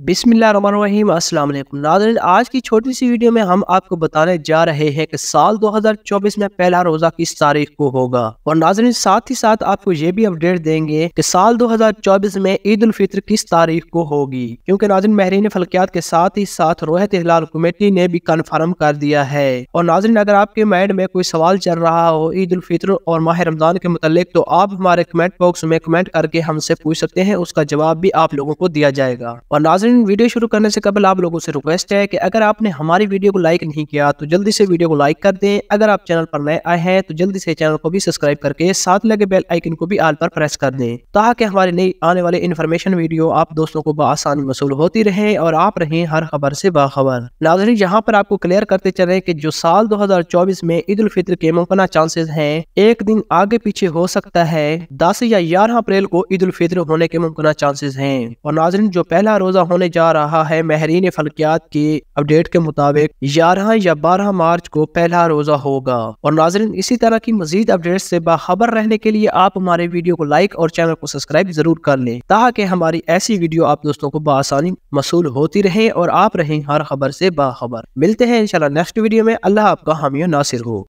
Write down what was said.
बिसमीम अस्सलाम वालेकुम नाजरन आज की छोटी सी वीडियो में हम आपको बताने जा रहे हैं कि साल 2024 में पहला रोज़ा किस तारीख को होगा और नाजरन साथ ही साथ आपको ये भी अपडेट देंगे कि साल 2024 में ईद उल फितर किस तारीख को होगी क्योंकि नाजरन महरीन फलकियात के साथ ही साथ रोहित हिलाल कमेटी ने भी कन्फर्म कर दिया है और नाजरन अगर आपके माइंड में कोई सवाल चल रहा हो ईद उल फितर और माह रमजान के मतलब तो आप हमारे कमेंट बॉक्स में कमेंट करके हमसे पूछ सकते हैं उसका जवाब भी आप लोगों को दिया जाएगा और नाजरीन वीडियो शुरू करने से कबल आप लोगों से रिक्वेस्ट है कि अगर आपने हमारी वीडियो को लाइक नहीं किया तो जल्दी से वीडियो को लाइक कर दें अगर आप चैनल पर नए आए हैं तो जल्दी से चैनल को भी सब्सक्राइब करके साथ लगे बेल आइकन को भी आल पर प्रेस कर दें ताकि हमारी नई आने वाले इन्फॉर्मेशन वीडियो आप दोस्तों को बसानी मसूल होती रहे और आप रहें हर खबर से बाखबर नाजरीन यहाँ पर आपको क्लियर करते चले कि जो साल दो हजार चौबीस में ईद उल फित्र के मुमकिन चांसेज हैं एक दिन आगे पीछे हो सकता है दस या ग्यारह अप्रैल को ईद उल फित्र होने के मुमकिन चांसेस हैं और नाजरीन जो पहला रोजा होने जा रहा है महरीन फलकियात की अपडेट के मुताबिक ग्यारह या बारह मार्च को पहला रोजा होगा और नाजरन इसी तरह की मजीद अपडेट से बाखबर रहने के लिए आप हमारे वीडियो को लाइक और चैनल को सब्सक्राइब जरूर कर लें ताकि हमारी ऐसी वीडियो आप दोस्तों को बसानी मसूल होती रहे और आप रहें हर खबर से बाखबर मिलते हैं इनशाला नेक्स्ट वीडियो में अल्लाह आपका हामिया नासिर हो